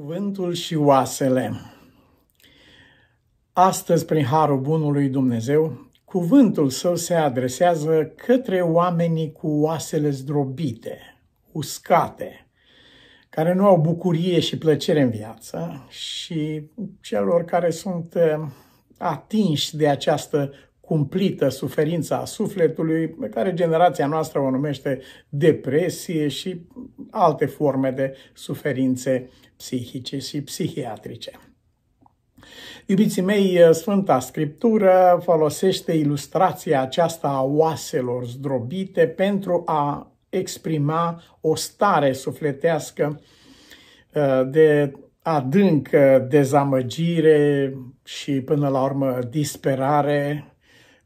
Cuvântul și oasele Astăzi, prin Harul Bunului Dumnezeu, cuvântul său se adresează către oamenii cu oasele zdrobite, uscate, care nu au bucurie și plăcere în viață și celor care sunt eh, atinși de această cumplită suferința a sufletului, pe care generația noastră o numește depresie și alte forme de suferințe psihice și psihiatrice. Iubiții mei, Sfânta Scriptură folosește ilustrația aceasta a oaselor zdrobite pentru a exprima o stare sufletească uh, de adâncă dezamăgire și până la urmă disperare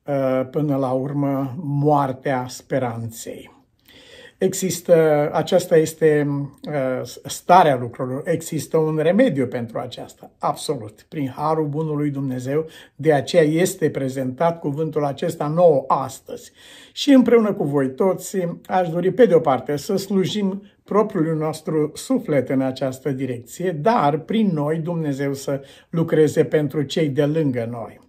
Uh, până la urmă moartea speranței. Există, aceasta este uh, starea lucrurilor, există un remediu pentru aceasta, absolut, prin harul bunului Dumnezeu, de aceea este prezentat cuvântul acesta nou astăzi. Și împreună cu voi toți aș dori pe de o parte să slujim propriul nostru suflet în această direcție, dar prin noi Dumnezeu să lucreze pentru cei de lângă noi.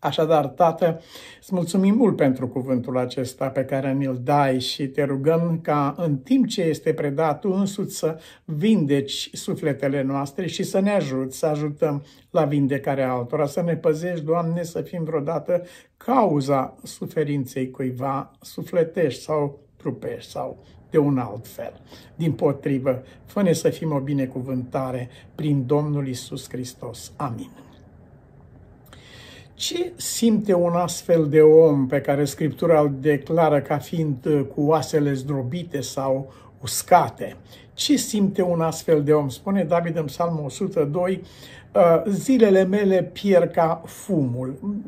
Așadar, Tată, îți mulțumim mult pentru cuvântul acesta pe care ne-l dai și te rugăm ca în timp ce este predat tu însuți să vindeci sufletele noastre și să ne ajut să ajutăm la vindecarea altora, să ne păzești, Doamne, să fim vreodată cauza suferinței cuiva sufletești sau trupești sau de un alt fel. Din potrivă, fă să fim o binecuvântare prin Domnul Isus Hristos. Amin. Ce simte un astfel de om pe care Scriptura îl declară ca fiind uh, cu oasele zdrobite sau uscate? Ce simte un astfel de om? Spune David în Psalmul 102, uh, zilele mele pierd ca fumul. Mm,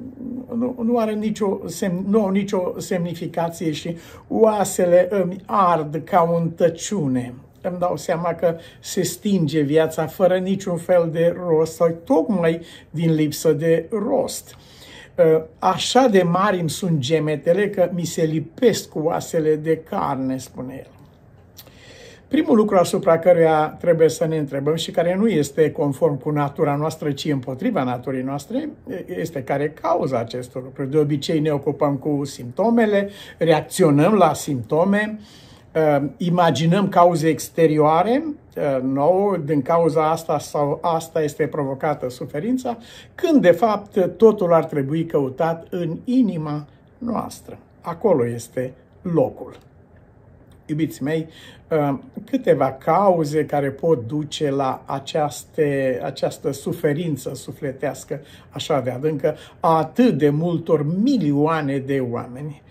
nu, nu are nicio, semn, nu au nicio semnificație și oasele îmi ard ca o tăciune îmi dau seama că se stinge viața fără niciun fel de rost sau tocmai din lipsă de rost. Ă, așa de mari îmi sunt gemetele că mi se lipesc cu oasele de carne, spune el. Primul lucru asupra căruia trebuie să ne întrebăm și care nu este conform cu natura noastră, ci împotriva naturii noastre, este care e cauza acestor lucruri. De obicei ne ocupăm cu simptomele, reacționăm la simptome, uh, Ehm, imaginăm cauze exterioare, ehm, nouă, din cauza asta sau asta este provocată suferința, când de fapt totul ar trebui căutat în inima noastră. Acolo este locul. Iubiți mei, ehm, câteva cauze care pot duce la aceaste, această suferință sufletească așa de adâncă a atât de multor milioane de oameni.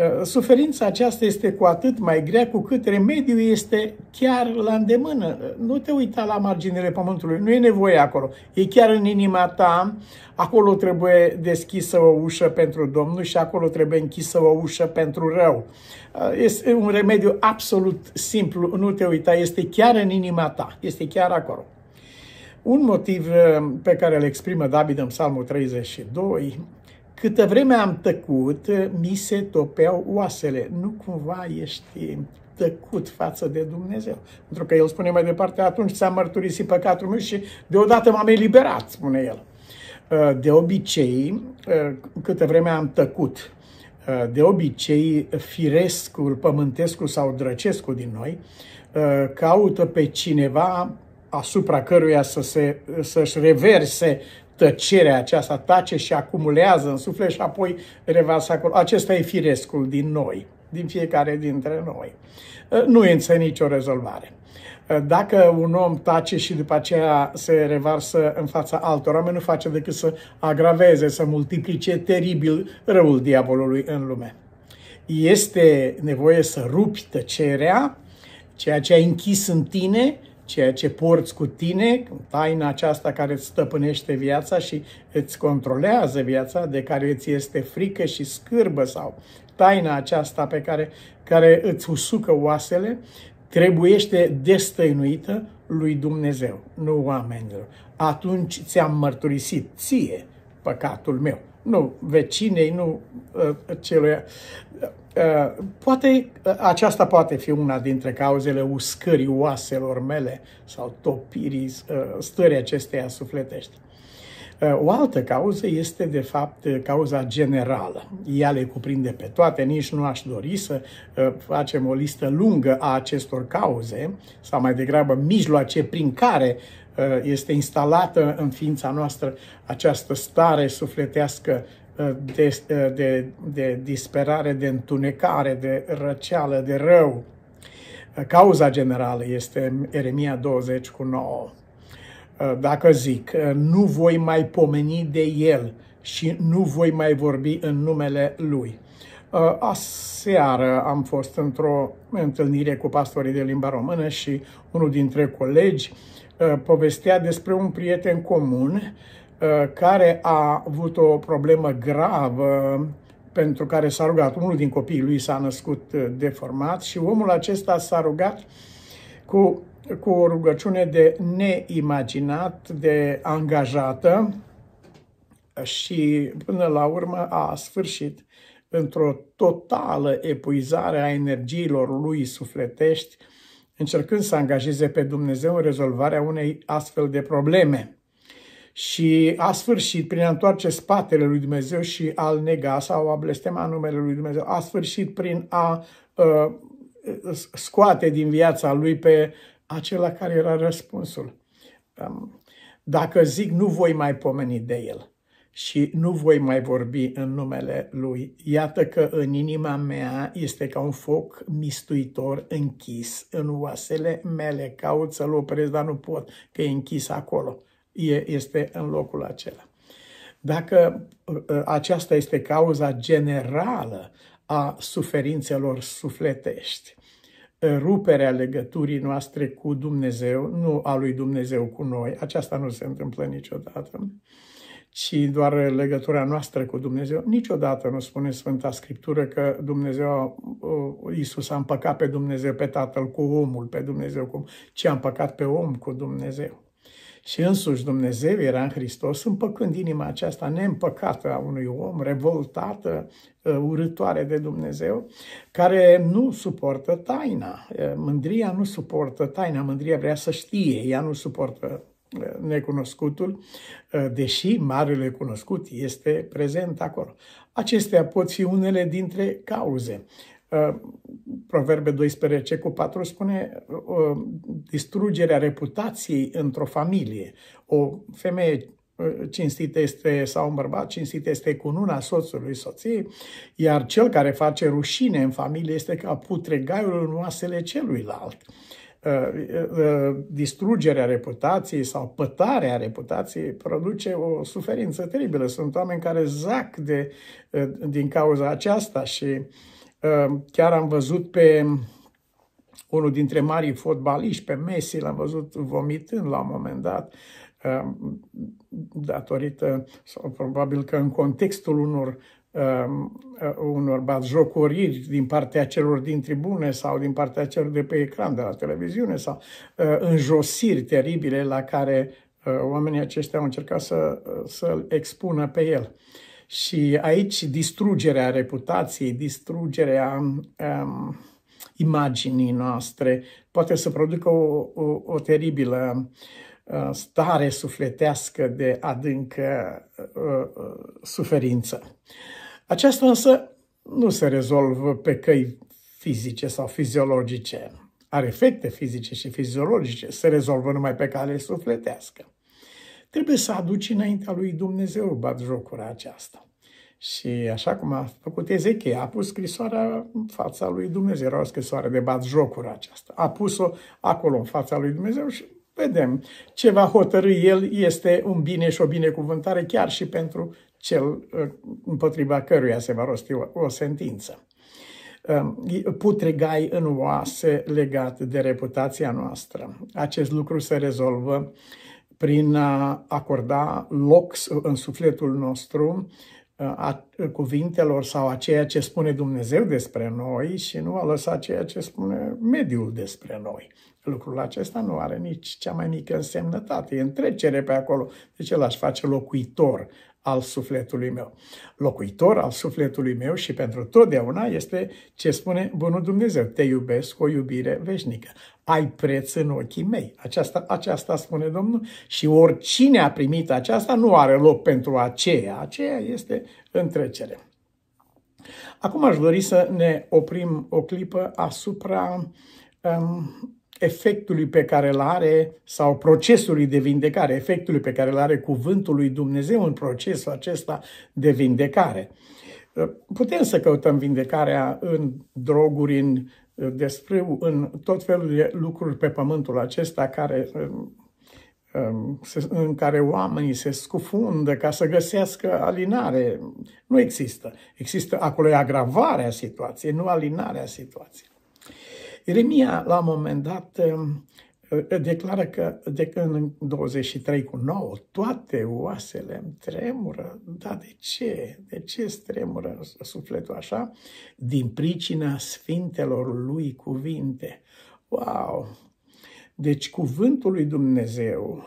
Eh, suferința aceasta este cu atât mai grea cu cât remediul este chiar la îndemână. Eh, nu te uita la marginile pământului, nu e nevoie acolo. E chiar în inima ta, acolo trebuie deschisă o ușă pentru Domnul și acolo trebuie închisă o ușă pentru rău. Eh, este un remediu absolut simplu, nu te uita, este chiar în inima ta, este chiar acolo. Un motiv pe care îl exprimă David în Psalmul 32 Câtă vreme am tăcut, mi se topeau oasele. Nu cumva ești tăcut față de Dumnezeu. Pentru că el spune mai departe, atunci s-a mărturisit păcatul meu și deodată m-am eliberat, spune el. Uh, de obicei, uh, câtă vreme am tăcut, uh, de obicei firescul, pământescul sau drăcescul din noi caută pe cineva asupra căruia să se, să-și reverse tăcerea aceasta, tace și acumulează în suflet și apoi revarsă acolo. Acesta e firescul din noi, din fiecare dintre noi. Uh, nu însă nicio rezolvare. Uh, dacă un om tace și după aceea se revarsă în fața altor oameni, nu face decât să agraveze, să multiplice teribil răul diavolului în lume. Este nevoie să rupi tăcerea, ceea ce ai închis în tine, ceea ce porți cu tine, taina aceasta care îți stăpânește viața și îți controlează viața, de care îți este frică și scârbă sau taina aceasta pe care, care îți usucă oasele, trebuiește destăinuită lui Dumnezeu, nu oamenilor. Atunci ți-am mărturisit ție păcatul meu, nu vecinei, nu uh, ă, celuia. Eh, poate, eh, aceasta poate fi una dintre cauzele uscării oaselor mele sau topirii eh, stării acesteia sufletești. O altă cauză este, de fapt, cauza generală. Ea le cuprinde pe toate, nici nu aș dori să facem o listă lungă a acestor cauze, sau mai degrabă mijloace prin care este instalată în ființa noastră această stare sufletească de, de, de disperare, de întunecare, de răceală, de rău. Cauza generală este Eremia 20 cu 9. Dacă zic, nu voi mai pomeni de el și nu voi mai vorbi în numele lui. Aseară am fost într-o întâlnire cu pastorii de limba română și unul dintre colegi uh, povestea despre un prieten comun uh, Uh, care a avut o problemă gravă pentru care s-a rugat. Unul din copiii lui s-a născut uh, deformat și omul acesta s-a rugat cu, cu o rugăciune de neimaginat, de angajată și până la urmă a sfârșit într-o totală epuizare a energiilor lui sufletești, încercând să angajeze pe Dumnezeu în rezolvarea unei astfel de probleme și a sfârșit prin a întoarce spatele lui Dumnezeu și al nega sau a blestema numele lui Dumnezeu, a sfârșit prin a uh, scoate din viața lui pe acela care era răspunsul. Um, dacă zic nu voi mai pomeni de el și nu voi mai vorbi în numele lui, iată că în inima mea este ca un foc mistuitor închis în oasele mele, caut să-l opresc, dar nu pot, că e închis acolo este în locul acela. Dacă ă, ă, aceasta este cauza generală a suferințelor sufletești, ă, ruperea legăturii noastre cu Dumnezeu, nu a lui Dumnezeu cu noi, aceasta nu se întâmplă niciodată, ci doar legătura noastră cu Dumnezeu. Niciodată nu spune Sfânta Scriptură că Dumnezeu, Iisus a împăcat pe Dumnezeu, pe Tatăl cu omul, pe Dumnezeu cum, ci a împăcat pe om cu Dumnezeu. Și însuși Dumnezeu era în Hristos, împăcând inima aceasta neîmpăcată a unui om, revoltată, uh, urătoare de Dumnezeu, care nu suportă taina. Uh, mândria nu suportă taina, mândria vrea să știe, ea nu suportă uh, necunoscutul, deși marele cunoscut este prezent acolo. Acestea pot fi unele dintre cauze. Ă, Proverbe 12 cu 4 spune ă, distrugerea reputației într-o familie. O femeie ă, cinstită este, sau un bărbat cinstit este cu cununa soțului, soției, iar cel care face rușine în familie este ca putregaiul în oasele celuilalt. Distrugerea reputației sau pătarea reputației produce o suferință teribilă. Sunt oameni care zac de, din cauza aceasta și uh, Ehm, chiar am văzut pe unul dintre marii fotbaliști, pe Messi, l-am văzut vomitând la un moment dat, ehm, datorită, sau probabil că în contextul unor ehm, unor batjocoriri din partea celor din tribune sau din partea celor de pe ecran de la televiziune sau înjosiri teribile la care oamenii aceștia au încercat să, să-l expună pe el. Și aici distrugerea reputației, distrugerea um, imaginii noastre poate să producă o, o, o teribilă uh, stare sufletească de adâncă uh, uh, suferință. Aceasta însă nu se rezolvă pe căi fizice sau fiziologice. Are efecte fizice și fiziologice, se rezolvă numai pe cale sufletească trebuie să aduci înaintea lui Dumnezeu jocura aceasta. Și așa cum a făcut Ezechie, a pus scrisoarea în fața lui Dumnezeu. Era o scrisoare de jocura aceasta. A pus-o acolo în fața lui Dumnezeu și vedem ce va hotărâ el este un bine și o binecuvântare chiar și pentru cel ă, împotriva căruia se va rosti o, o sentință. Ă, putregai în oase legat de reputația noastră. Acest lucru se rezolvă uh, prin a acorda loc în sufletul nostru uh, a cuvintelor sau a ceea ce spune Dumnezeu despre noi și nu a lăsa ceea ce spune mediul despre noi. Lucrul acesta nu are nici cea mai mică însemnătate, e întrecere pe acolo. Deci el aș face locuitor al sufletului meu. Locuitor al sufletului meu și pentru totdeauna este ce spune Bunul Dumnezeu. Te iubesc cu o iubire veșnică. Ai preț în ochii mei. Aceasta, aceasta spune Domnul. Și oricine a primit aceasta nu are loc pentru aceea. Aceea este întrecere. Acum aș dori să ne oprim o clipă asupra um, efectului pe care îl are sau procesului de vindecare, efectului pe care îl are cuvântul lui Dumnezeu în procesul acesta de vindecare. Putem să căutăm vindecarea în droguri, în desfrâu, în tot felul de lucruri pe pământul acesta care, um, în care oamenii se scufundă ca să găsească alinare. Nu există. Există acolo e agravarea situației, nu alinarea situației. Ieremia, la un moment dat, um, uh, declară că de în 23 cu 9 toate oasele îmi tremură. Dar de ce? De ce tremură sufletul așa? Din pricina sfintelor lui cuvinte. Wow! Deci cuvântul lui Dumnezeu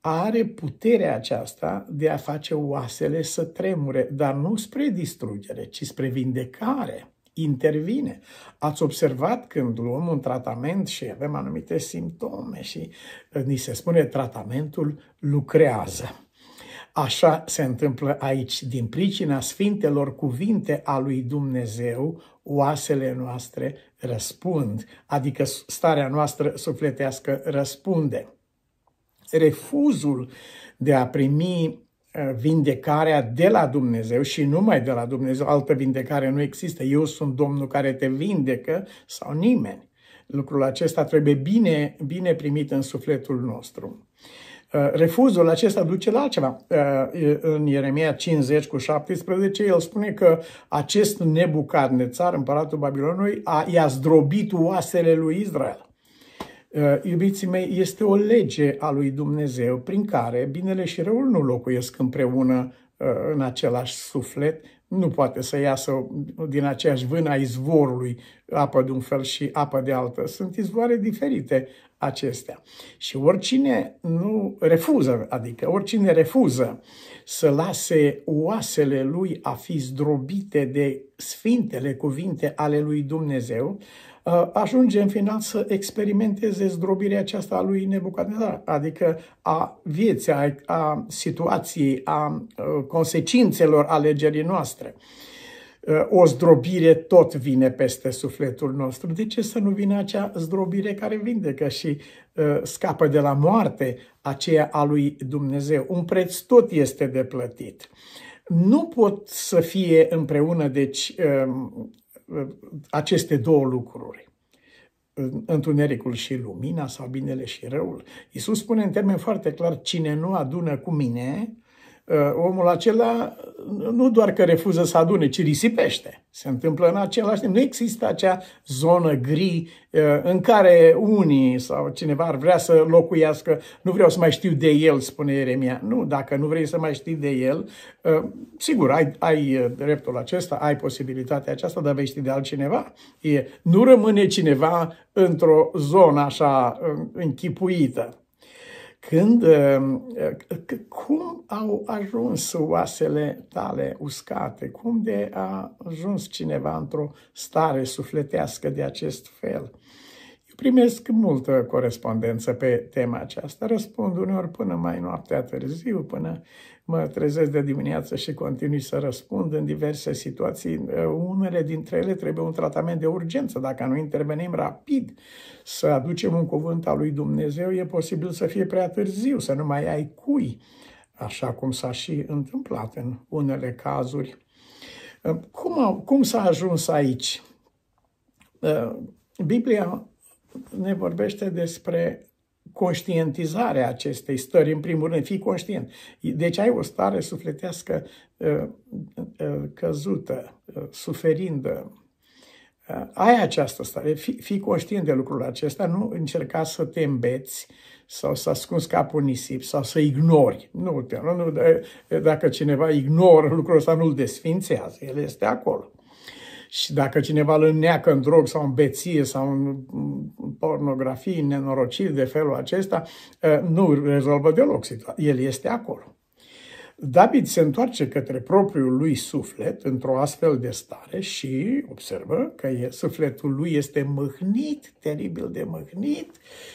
are puterea aceasta de a face oasele să tremure, dar nu spre distrugere, ci spre vindecare intervine. Ați observat când luăm un tratament și avem anumite simptome și uh, ni se spune tratamentul lucrează. Așa se întâmplă aici, din pricina sfintelor cuvinte a lui Dumnezeu, oasele noastre răspund, adică starea noastră sufletească răspunde. Refuzul de a primi Eh, vindecarea de la Dumnezeu și numai de la Dumnezeu, altă vindecare nu există. Eu sunt Domnul care te vindecă sau nimeni. Lucrul acesta trebuie bine, bine primit în sufletul nostru. Eh, refuzul acesta duce la altceva. Eh, în Ieremia 50 cu 17, el spune că acest nebucat nețar, împăratul Babilonului, a, i-a zdrobit oasele lui Israel. Eh, iubiții mei, este o lege a lui Dumnezeu prin care binele și răul nu locuiesc împreună eh, în același suflet, nu poate să iasă din aceeași vână a izvorului apă de un fel și apă de altă. Sunt izvoare diferite acestea. Și oricine nu refuză, adică oricine refuză să lase oasele lui a fi zdrobite de sfintele cuvinte ale lui Dumnezeu, Uh, ajunge în final să experimenteze zdrobirea aceasta a lui Nebucadnezar, adică a vieții, a, a situației, a, a uh, consecințelor alegerii noastre. Uh, o zdrobire tot vine peste sufletul nostru. De ce să nu vină acea zdrobire care vindecă și uh, scapă de la moarte aceea a lui Dumnezeu? Un preț tot este de plătit. Nu pot să fie împreună, deci, um, aceste două lucruri, întunericul și lumina sau binele și răul. Iisus spune în termen foarte clar, cine nu adună cu mine, Uh, omul acela nu doar că refuză să adune, ci risipește. Se întâmplă în același timp. Nu există acea zonă gri uh, în care unii sau cineva ar vrea să locuiască. Nu vreau să mai știu de el, spune Ieremia. Nu, dacă nu vrei să mai știi de el, uh, sigur, ai, ai dreptul acesta, ai posibilitatea aceasta, dar vei ști de altcineva. E, nu rămâne cineva într-o zonă așa închipuită. Când, ehm, cum au ajuns oasele tale uscate? Cum de a ajuns cineva într-o stare sufletească de acest fel? Eu primesc multă corespondență pe tema aceasta. Răspund uneori până mai noaptea târziu, până mă trezesc de dimineață și continui să răspund în diverse situații. Unele dintre ele trebuie un tratament de urgență. Dacă nu intervenim rapid să aducem un cuvânt al lui Dumnezeu, e posibil să fie prea târziu, să nu mai ai cui, așa cum s-a și întâmplat în unele cazuri. Cum, cum s-a ajuns aici? Biblia ne vorbește despre conștientizarea acestei stări, în primul rând, fii conștient. Deci ai o stare sufletească uh, uh, căzută, uh, suferindă. Ai această stare, fii, conștient de lucrul acesta, nu încerca să te îmbeți sau să ascunzi capul nisip sau să ignori. Nu, nu, dacă cineva ignoră lucrul ăsta, nu-l desfințează, el este acolo. Și dacă cineva îl neacă în drog sau în beție sau în pornografie, în nenorociri de felul acesta, ă, nu rezolvă deloc situația. El este acolo. David se întoarce către propriul lui suflet într-o astfel de stare și observă că e, sufletul lui este mâhnit, teribil de mâhnit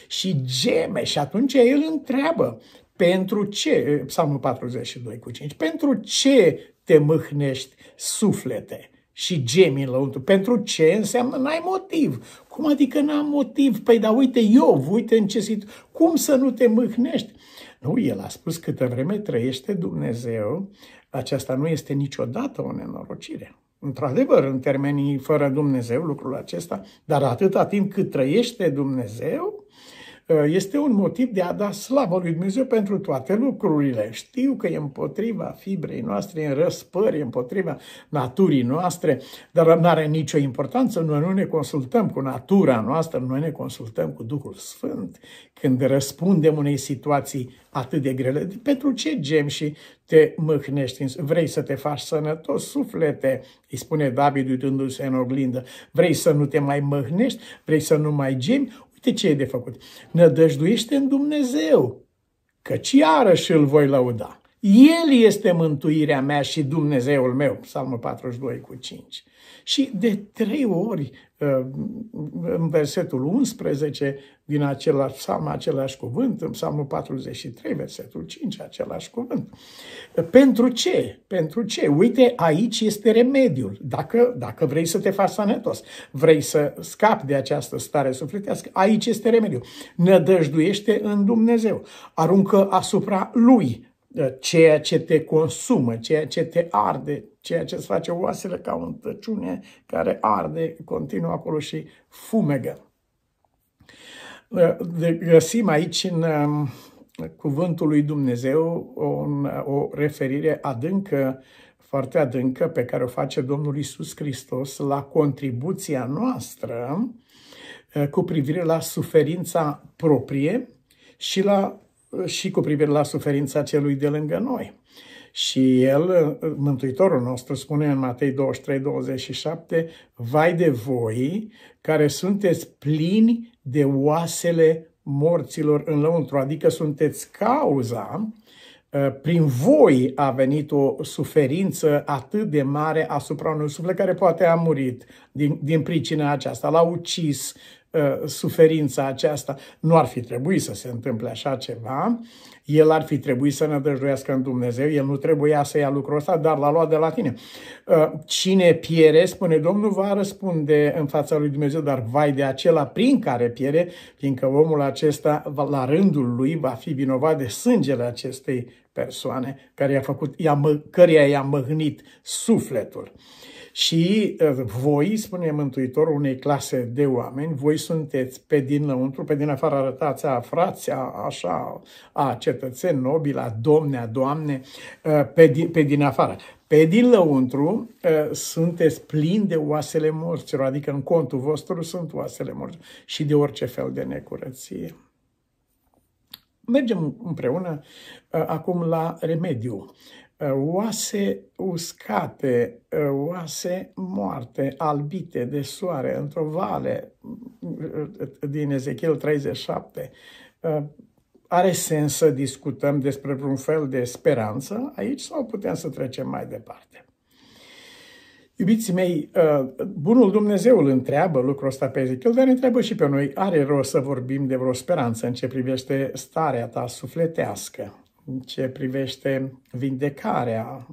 și geme și atunci el întreabă pentru ce, Psalmul 42 cu 5, pentru ce te mâhnești suflete? și în lăuntru. Pentru ce înseamnă n-ai motiv. Cum adică n-am motiv? Păi da uite eu uite în ce situ... Cum să nu te mâhnești? Nu, el a spus câtă vreme trăiește Dumnezeu, aceasta nu este niciodată o nenorocire. Într-adevăr, în termenii fără Dumnezeu, lucrul acesta, dar atâta timp cât trăiește Dumnezeu, Ă, este un motiv de a da slavă lui Dumnezeu pentru toate lucrurile. Știu că e împotriva fibrei noastre, e în răspări, e împotriva naturii noastre, dar nu are nicio importanță. Noi nu ne consultăm cu natura noastră, noi ne consultăm cu Duhul Sfânt când răspundem unei situații atât de grele. Pentru ce gem și te mâhnești? Vrei să te faci sănătos, suflete, îi spune David uitându-se în oglindă. Vrei să nu te mai mâhnești? Vrei să nu mai gemi? Știi ce e de făcut? Nădăjduiește în Dumnezeu, căci iarăși îl voi lăuda. El este mântuirea mea și Dumnezeul meu. Psalmul 42 cu 5. Și de trei ori Ehm, în versetul 11 din același psalm, același cuvânt, în psalmul 43, versetul 5, același cuvânt. Pentru ce? Pentru ce? Uite, aici este remediul. Dacă, dacă vrei să te faci sănătos, vrei să scapi de această stare sufletească, aici este remediul. Nădăjduiește în Dumnezeu. Aruncă asupra Lui Eh, ceea ce te consumă, ceea ce te arde, ceea ce îți face oasele ca un tăciune care arde, continuă acolo și fumegă. Eh, găsim aici în eh, cuvântul lui Dumnezeu o, o referire adâncă, foarte adâncă, pe care o face Domnul Isus Hristos la contribuția noastră cu privire la suferința proprie și la și cu privire la suferința celui de lângă noi. Și el, Mântuitorul nostru, spune în Matei 23, 27, Vai de voi care sunteți plini de oasele morților în lăuntru, adică sunteți cauza ă, prin voi a venit o suferință atât de mare asupra unui suflet care poate a murit din, din pricina aceasta. L-a ucis Uh, suferința aceasta. Nu ar fi trebuit să se întâmple așa ceva. El ar fi trebuit să nădăjduiască în Dumnezeu, el nu trebuia să ia lucrul ăsta, dar l-a luat de la tine. Uh, cine piere, spune Domnul, va răspunde în fața lui Dumnezeu, dar vai de acela prin care piere, fiindcă omul acesta, la rândul lui, va fi vinovat de sângele acestei persoane care i-a făcut, i-a, căreia i-a măhnit sufletul. Și uh, voi, spune Mântuitorul unei clase de oameni, voi sunteți pe dinăuntru, pe din afară arătați a frația, așa, a cetățeni nobili, a domne, a doamne, uh, pe din, pe din afară. Pe din lăuntru uh, sunteți plini de oasele morților, adică în contul vostru sunt oasele morților și de orice fel de necurăție. Mergem împreună acum la remediu oase uscate, oase moarte, albite de soare, într-o vale mm, din Ezechiel 37. Uh, are sens să discutăm despre un fel de speranță aici sau putem să trecem mai departe? Iubiții mei, uh, bunul Dumnezeu îl întreabă lucrul ăsta pe Ezechiel, dar întreabă și pe noi, are rost să vorbim de vreo speranță în ce privește starea ta sufletească în ce privește vindecarea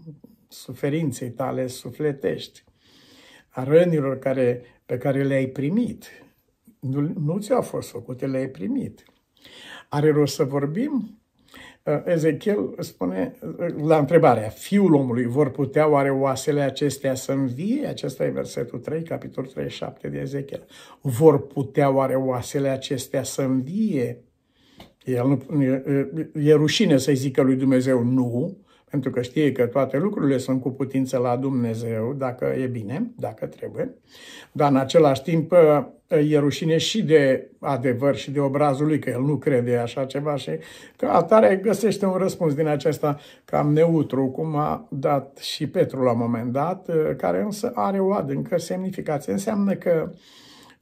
suferinței tale sufletești, a rănilor care, pe care le-ai primit. Nu, nu ți-au fost făcute, le-ai primit. Are rost să vorbim? Uh, Ezechiel spune uh, la întrebarea, fiul omului, vor putea oare oasele acestea să învie? Acesta e versetul 3, capitolul 37 de Ezechiel. Vor putea oare oasele acestea să învie? El nu, e, rușine să-i zică lui Dumnezeu nu, pentru că știe că toate lucrurile sunt cu putință la Dumnezeu, dacă e bine, dacă trebuie. Dar în același timp e rușine și de adevăr și de obrazul lui, că el nu crede așa ceva și că atare găsește un răspuns din acesta cam neutru, cum a dat și Petru la un moment dat, care însă are o adâncă semnificație. Înseamnă că uh,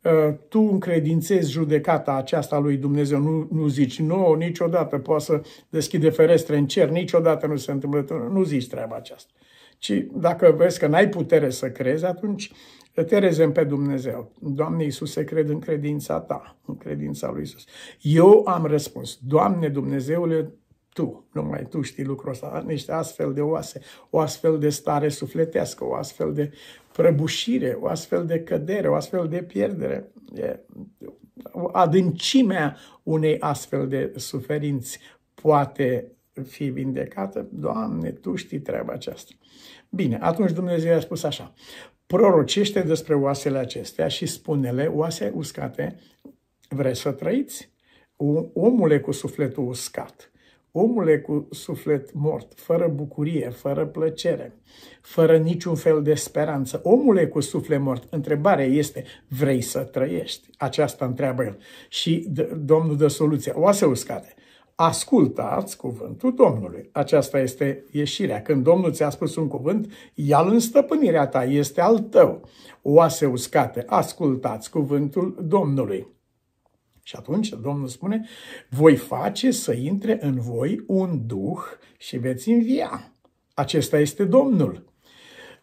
Ă, tu încredințezi judecata aceasta lui Dumnezeu, nu, nu zici, nu, niciodată poate să deschide ferestre în cer, niciodată nu se întâmplă, nu zici treaba aceasta. Ci dacă vezi că n-ai putere să crezi, atunci te rezem pe Dumnezeu. Doamne se cred în credința ta, în credința lui Isus. Eu am răspuns, Doamne Dumnezeule, tu, numai tu știi lucrul ăsta, niște astfel de oase, o astfel de stare sufletească, o astfel de prăbușire, o astfel de cădere, o astfel de pierdere. E, adâncimea unei astfel de suferinți poate fi vindecată. Doamne, Tu știi treaba aceasta. Bine, atunci Dumnezeu a spus așa. Prorocește despre oasele acestea și spune-le, oase uscate, vreți să trăiți? Omule cu sufletul uscat, Omule cu suflet mort, fără bucurie, fără plăcere, fără niciun fel de speranță. Omule cu suflet mort, întrebarea este, vrei să trăiești? Aceasta întreabă el. Și Domnul dă soluția, să uscate. Ascultați cuvântul Domnului. Aceasta este ieșirea. Când Domnul ți-a spus un cuvânt, ia-l în stăpânirea ta, este al tău. Oase uscate, ascultați cuvântul Domnului. Și atunci Domnul spune, voi face să intre în voi un duh și veți învia. Acesta este Domnul.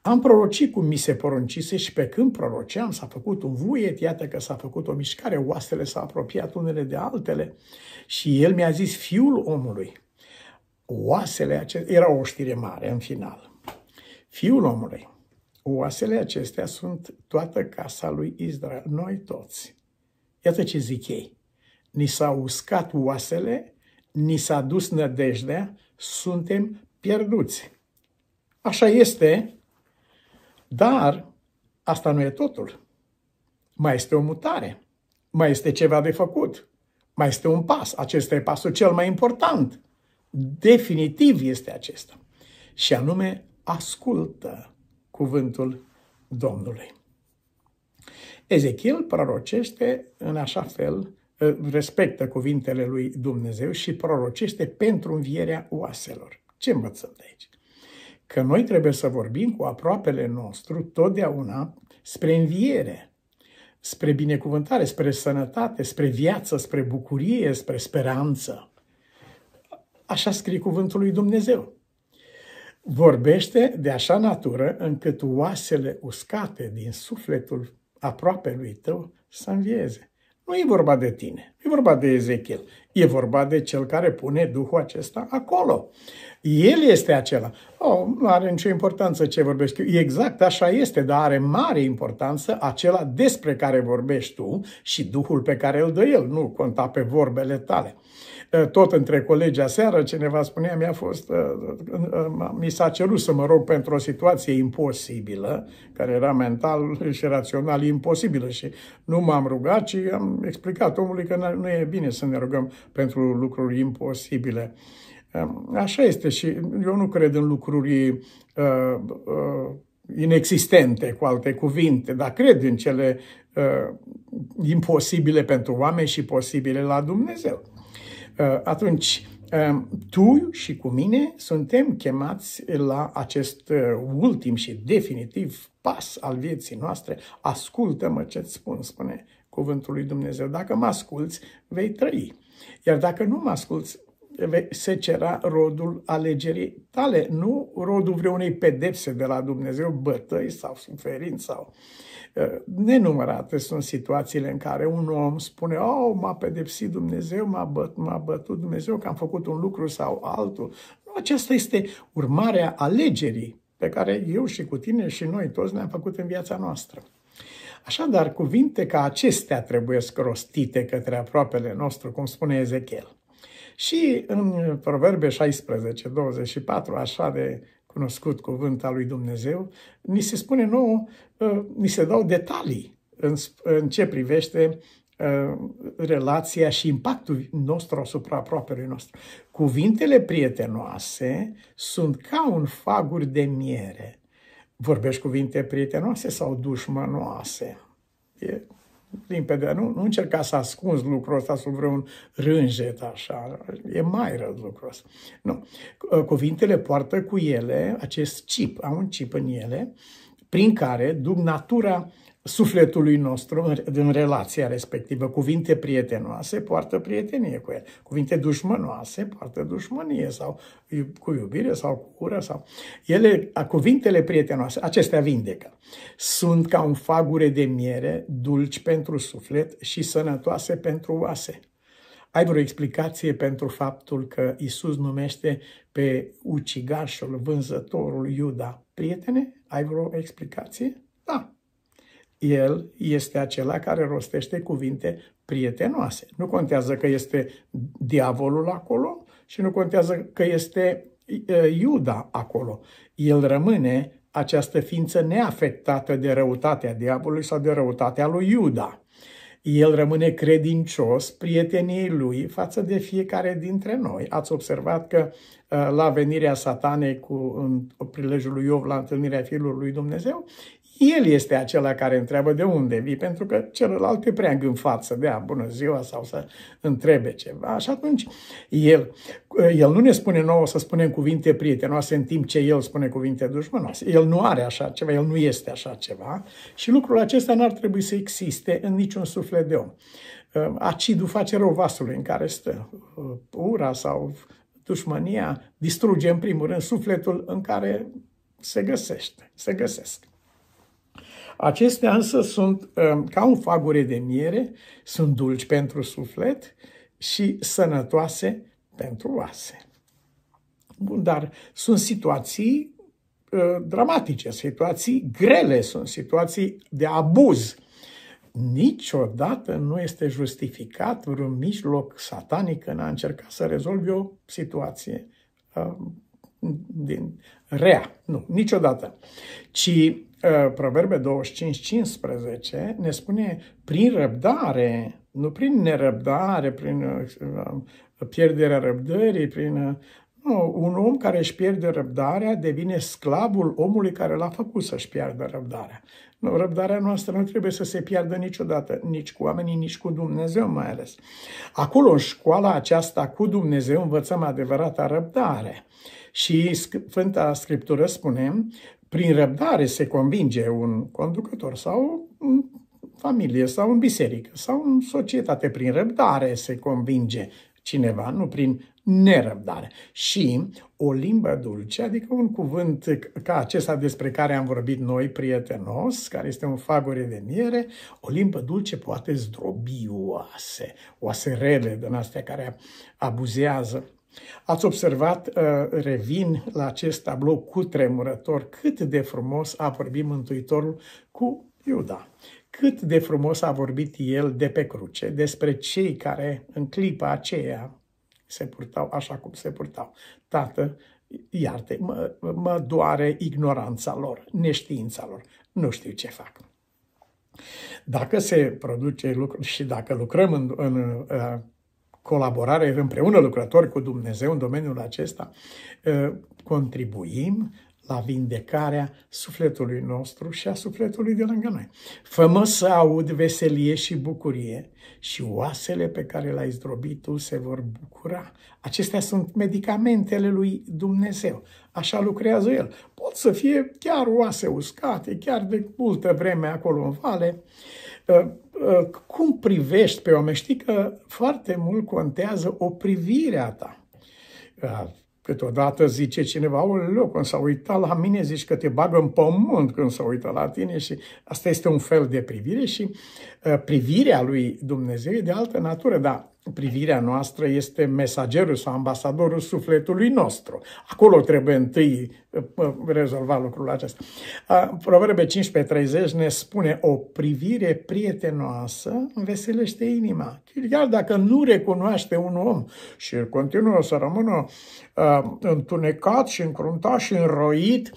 Am prorocit cum mi se poruncise și pe când proroceam s-a făcut un vuiet, iată că s-a făcut o mișcare, oasele s au apropiat unele de altele și el mi-a zis fiul omului. Oasele acestea, era o știre mare în final. Fiul omului, oasele acestea sunt toată casa lui Israel, noi toți. Iată ce zic ei ni s a uscat oasele, ni s-a dus nădejdea, suntem pierduți. Așa este, dar asta nu e totul. Mai este o mutare, mai este ceva de făcut, mai este un pas. Acesta e pasul cel mai important. Definitiv este acesta. Și anume, ascultă cuvântul Domnului. Ezechiel prorocește în așa fel respectă cuvintele lui Dumnezeu și prorocește pentru învierea oaselor. Ce învățăm de aici? Că noi trebuie să vorbim cu aproapele nostru totdeauna spre înviere, spre binecuvântare, spre sănătate, spre viață, spre bucurie, spre speranță. Așa scrie cuvântul lui Dumnezeu. Vorbește de așa natură încât oasele uscate din sufletul aproape lui tău să învieze. Nu e vorba de tine, e vorba de Ezechiel. E vorba de cel care pune Duhul acesta acolo. El este acela. Oh, nu are nicio importanță ce vorbești. eu. Exact așa este, dar are mare importanță acela despre care vorbești tu și Duhul pe care îl dă el. Nu conta pe vorbele tale. Eh, tot între colegi aseară, cineva spunea, mi-a fost, eh, mi s-a cerut să mă rog pentru o situație imposibilă, care era mental și rațional imposibilă și nu m-am rugat, ci am explicat omului că nu e bine să ne rugăm pentru lucruri imposibile. Ehm, așa este și eu nu cred în lucruri eh, inexistente, cu alte cuvinte, dar cred în cele uh, imposibile pentru oameni și posibile la Dumnezeu. Uh, atunci, um, tu și cu mine suntem chemați la acest uh, ultim și definitiv pas al vieții noastre. Ascultă-mă ce-ți spun, spune cuvântul lui Dumnezeu. Dacă mă asculți, vei trăi. Iar dacă nu mă asculți, se cera rodul alegerii tale, nu rodul vreunei pedepse de la Dumnezeu, bătăi sau suferinți sau uh, Nenumărate sunt situațiile în care un om spune, oh, m-a pedepsit Dumnezeu, m-a, băt, m-a bătut Dumnezeu că am făcut un lucru sau altul. Aceasta este urmarea alegerii pe care eu și cu tine și noi toți ne-am făcut în viața noastră. Așadar, cuvinte ca acestea trebuie scrostite către aproapele nostru, cum spune Ezechiel. Și în Proverbe 16, 24, așa de cunoscut cuvânt al lui Dumnezeu, ni se spune nouă, uh, ni se dau detalii în, în ce privește uh, relația și impactul nostru asupra aproapelui nostru. Cuvintele prietenoase sunt ca un fagur de miere. Vorbești cuvinte prietenoase sau dușmănoase? E limpede. Nu, nu încerca să ascunzi lucrul ăsta sub vreun rânjet, așa. E mai rău lucrul ăsta. Nu. Cuvintele poartă cu ele acest chip, au un chip în ele, prin care duc natura uh, sufletului nostru în relația respectivă. Cuvinte prietenoase poartă prietenie cu el. Cuvinte dușmănoase poartă dușmănie sau cu iubire sau cu cură. Sau... Ele, cuvintele prietenoase, acestea vindecă. Sunt ca un fagure de miere, dulci pentru suflet și sănătoase pentru oase. Ai vreo explicație pentru faptul că Isus numește pe ucigașul, vânzătorul Iuda prietene? Ai vreo explicație? Da, el este acela care rostește cuvinte prietenoase. Nu contează că este diavolul acolo și nu contează că este Iuda acolo. El rămâne această ființă neafectată de răutatea diavolului sau de răutatea lui Iuda. El rămâne credincios prieteniei lui față de fiecare dintre noi. Ați observat că la venirea satanei cu în prilejul lui Iov la întâlnirea Fiului lui Dumnezeu, el este acela care întreabă de unde vii, pentru că celălalt e prea îngânfat să dea bună ziua sau să întrebe ceva. Și atunci el, el nu ne spune nouă să spunem cuvinte prietenoase în timp ce el spune cuvinte dușmănoase. El nu are așa ceva, el nu este așa ceva și lucrul acesta n-ar trebui să existe în niciun suflet de om. Uh, acidul face rău vasului în care stă. Uh, ura sau dușmania distruge în primul rând sufletul în care se găsește, se găsesc. Acestea însă sunt um, ca un fagure de miere, sunt dulci pentru suflet și sănătoase pentru oase. Bun, dar sunt situații uh, dramatice, situații grele, sunt situații de abuz. Niciodată nu este justificat vreun mijloc satanic în a încerca să rezolve o situație um, din rea. Nu, niciodată. Ci Ă, Proverbe 25-15 ne spune prin răbdare, nu prin nerăbdare, prin ă, ă, pierderea răbdării, prin... Nu, un om care își pierde răbdarea devine sclavul omului care l-a făcut să-și piardă răbdarea. Nu, răbdarea noastră nu trebuie să se piardă niciodată, nici cu oamenii, nici cu Dumnezeu mai ales. Acolo, în școala aceasta cu Dumnezeu, învățăm adevărata răbdare. Și Sfânta Scriptură spune, prin răbdare se convinge un conducător sau în familie sau în biserică sau în societate, prin răbdare se convinge cineva, nu prin nerăbdare. Și o limbă dulce, adică un cuvânt ca acesta despre care am vorbit noi, prietenos, care este un fagure de miere, o limbă dulce poate zdrobi oase, oase rele din astea care abuzează Ați observat, uh, revin la acest tablou cu tremurător, cât de frumos a vorbit Mântuitorul cu Iuda. Cât de frumos a vorbit el de pe cruce despre cei care în clipa aceea se purtau așa cum se purtau. Tată, iarte, mă, mă doare ignoranța lor, neștiința lor, nu știu ce fac. Dacă se produce lucruri și dacă lucrăm în, în, în uh, colaborare împreună lucrători cu Dumnezeu în domeniul acesta, ă, contribuim la vindecarea sufletului nostru și a sufletului de lângă noi. fă să aud veselie și bucurie și oasele pe care le-ai zdrobit tu se vor bucura. Acestea sunt medicamentele lui Dumnezeu. Așa lucrează el. Pot să fie chiar oase uscate, chiar de multă vreme acolo în vale, uh, Ă, ă, cum privești pe oameni? Știi că foarte mult contează o privire a ta. Ă, câteodată zice cineva, o când s-a uitat la mine, zici că te bagă în pământ când s-a uitat la tine și asta este un fel de privire și privirea lui Dumnezeu e de altă natură, dar privirea noastră este mesagerul sau ambasadorul sufletului nostru. Acolo trebuie întâi uh, uh, rezolva lucrul acesta. Proverbe 15.30 ne spune o privire prietenoasă înveselește inima. Chiar dacă nu recunoaște un om și continuă să rămână întunecat și încruntat și înroit,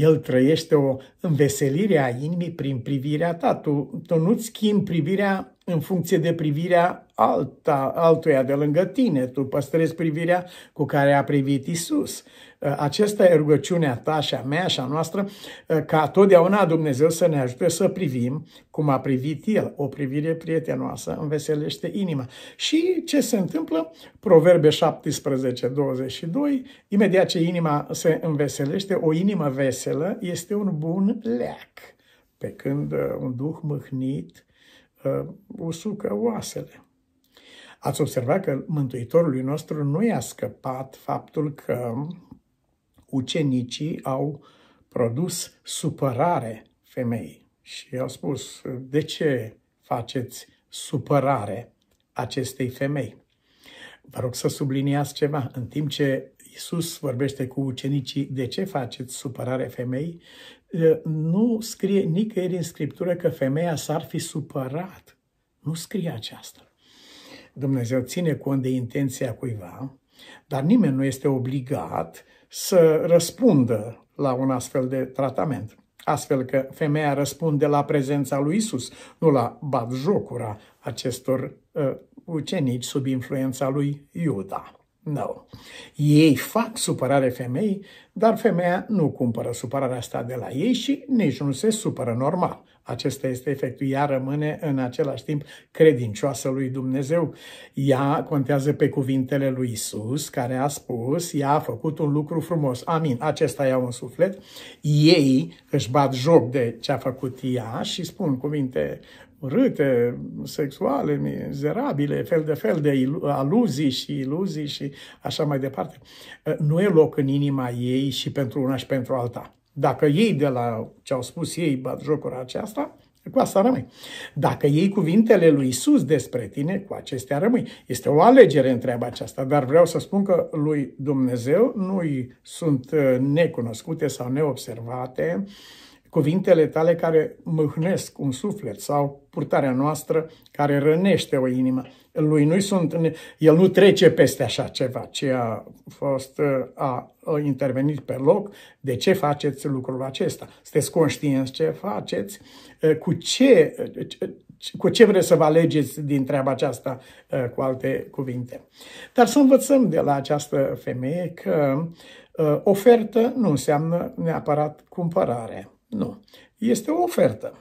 el trăiește o înveselire a inimii prin privirea ta. Tu, tu nu-ți schimbi privirea în funcție de privirea alta, altuia de lângă tine. Tu păstrezi privirea cu care a privit Isus. Uh, Aceasta e rugăciunea ta și a mea și a noastră uh, ca totdeauna Dumnezeu să ne ajute să privim cum a privit El. O privire prietenoasă înveselește inima. Și ce se întâmplă? Proverbe 17, 22. Imediat ce inima se înveselește, o inimă veselă este un bun leac. Pe când uh, un duh mâhnit usucă oasele. Ați observat că Mântuitorului nostru nu i-a scăpat faptul că ucenicii au produs supărare femeii și i-au spus, de ce faceți supărare acestei femei? Vă rog să subliniați ceva. În timp ce Isus vorbește cu ucenicii, de ce faceți supărare femei? nu scrie nicăieri în Scriptură că femeia s-ar fi supărat. Nu scrie aceasta. Dumnezeu ține cont de intenția cuiva, dar nimeni nu este obligat să răspundă la un astfel de tratament. Astfel că femeia răspunde la prezența lui Isus, nu la batjocura acestor uh, ucenici sub influența lui Iuda. Nu. Ei fac supărare femeii, dar femeia nu cumpără supărarea asta de la ei și nici nu se supără normal. Acesta este efectul. Ea rămâne în același timp credincioasă lui Dumnezeu. Ea contează pe cuvintele lui Isus, care a spus, ea a făcut un lucru frumos. Amin. Acesta ia un suflet. Ei își bat joc de ce a făcut ea și spun cuvinte urâte, sexuale, mizerabile, fel de fel de aluzii și iluzii și așa mai departe. Eh, nu e loc în inima ei și pentru una și pentru alta. Dacă ei de la ce au spus ei bat jocul aceasta, cu asta rămâi. Dacă iei cuvintele lui Isus despre tine, cu acestea rămâi. Este o alegere în treaba aceasta, dar vreau să spun că lui Dumnezeu nu sunt eh, necunoscute sau neobservate uh, cuvintele tale care mâhnesc un suflet sau purtarea noastră care rănește o inimă. Lui nu sunt, el nu trece peste așa ceva, ce a fost, ă, a ă, intervenit pe loc. De ce faceți lucrul acesta? Sunteți conștienți ce faceți? Ă, cu ce, cu ce vreți să vă alegeți din treaba aceasta cu alte cuvinte? Dar să învățăm de la această femeie că ofertă nu înseamnă neapărat cumpărare nu. Este o ofertă.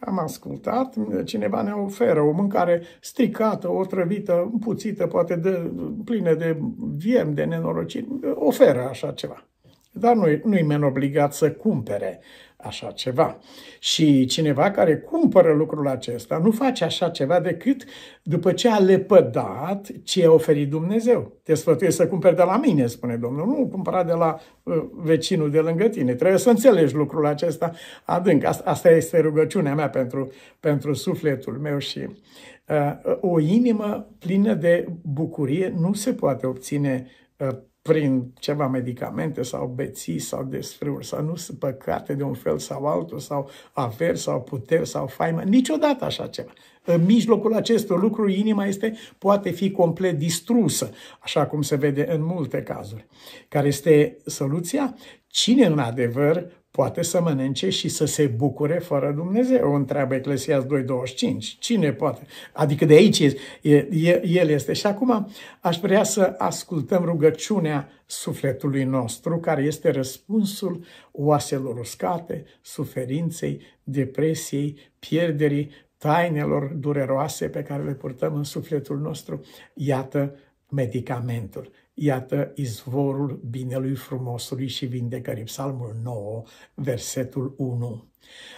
Am ascultat, cineva ne oferă o mâncare stricată, otrăvită, împuțită, poate de, plină de viem, de nenorociri. Oferă așa ceva. Dar nu, nu-i men obligat să cumpere așa ceva. Și cineva care cumpără lucrul acesta nu face așa ceva decât după ce a lepădat ce a oferit Dumnezeu. Te sfătuiesc să cumperi de la mine, spune Domnul, nu cumpăra de la uh, vecinul de lângă tine. Trebuie să înțelegi lucrul acesta adânc. Asta este rugăciunea mea pentru, pentru sufletul meu și uh, o inimă plină de bucurie nu se poate obține uh, prin ceva medicamente sau beții sau desfrâuri, sau nu sunt păcate de un fel sau altul, sau averi sau puteri sau faimă, niciodată așa ceva. În mijlocul acestor lucruri, inima este, poate fi complet distrusă, așa cum se vede în multe cazuri. Care este soluția? Cine în adevăr poate să mănânce și să se bucure fără Dumnezeu, întreabă Eclesias 2.25. Cine poate? Adică de aici e, e, el este. Și acum aș vrea să ascultăm rugăciunea sufletului nostru, care este răspunsul oaselor uscate, suferinței, depresiei, pierderii, tainelor dureroase pe care le purtăm în sufletul nostru. Iată medicamentul. Iată izvorul binelui frumosului și vindecării. Psalmul 9, versetul 1.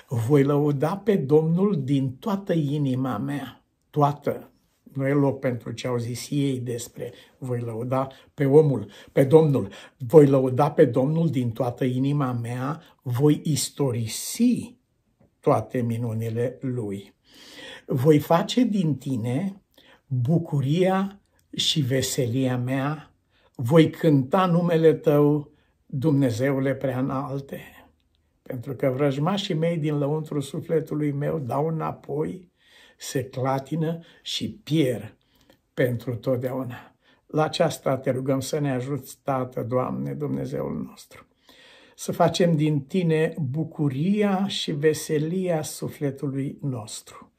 Voi lăuda pe Domnul din toată inima mea, toată, nu e loc pentru ce au zis ei despre voi lăuda pe omul, pe Domnul. Voi lăuda pe Domnul din toată inima mea, voi istorisi toate minunile lui. Voi face din tine bucuria și veselia mea voi cânta numele Tău, Dumnezeule preanalte, pentru că vrăjmașii mei din lăuntru sufletului meu dau înapoi, se clatină și pierd pentru totdeauna. La aceasta te rugăm să ne ajuți, Tată, Doamne, Dumnezeul nostru să facem din tine bucuria și veselia sufletului nostru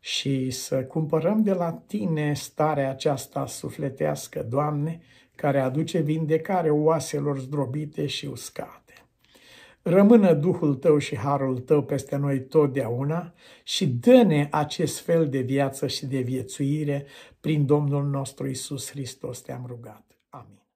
și să cumpărăm de la tine starea aceasta sufletească, Doamne, care aduce vindecare oaselor zdrobite și uscate. Rămână Duhul tău și harul tău peste noi totdeauna și dă-ne acest fel de viață și de viețuire prin Domnul nostru Isus Hristos, te-am rugat. Amin.